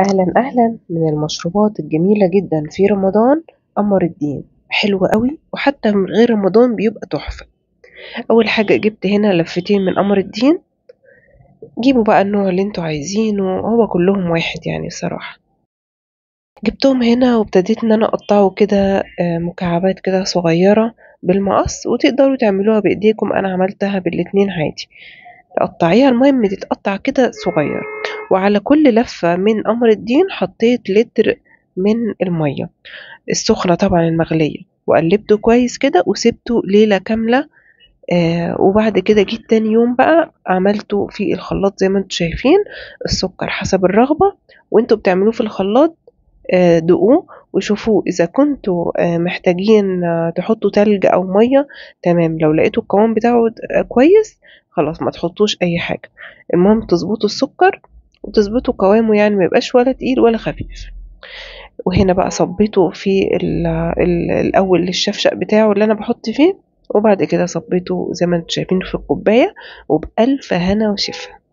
أهلا أهلا من المشروبات الجميلة جدا في رمضان قمر الدين حلو قوي وحتى من غير رمضان بيبقى تحفة أول حاجة جبت هنا لفتين من قمر الدين جيبوا بقى النوع اللي انتوا عايزينه هو كلهم واحد يعني صراحة جبتهم هنا وابتديت ان انا اقطعه كده آه، مكعبات كده صغيرة بالمقص وتقدروا تعملوها بايديكم انا عملتها بالاتنين عادي تقطعيها المهم تتقطع كده صغيره وعلى كل لفة من أمر الدين حطيت لتر من المية السخنة طبعا المغلية وقلبته كويس كده وسبته ليلة كاملة آه وبعد كده جيت تاني يوم بقى عملته في الخلاط زي ما انتم شايفين السكر حسب الرغبة وانتوا بتعملوه في الخلاط آه دقوه وشوفوا اذا كنتوا آه محتاجين آه تحطوا تلج او مية تمام لو لقيتوا القوام بتاعه آه، كويس خلاص ما تحطوش اي حاجة المهم تظبطوا السكر وتظبطه قوامه يعني ما يبقاش ولا تقيل ولا خفيف وهنا بقى صبيته في الـ الـ الاول الشفشق بتاعه اللي انا بحط فيه وبعد كده صبيته زي ما انتم شايفين في الكوبايه وبالف هنا وشفا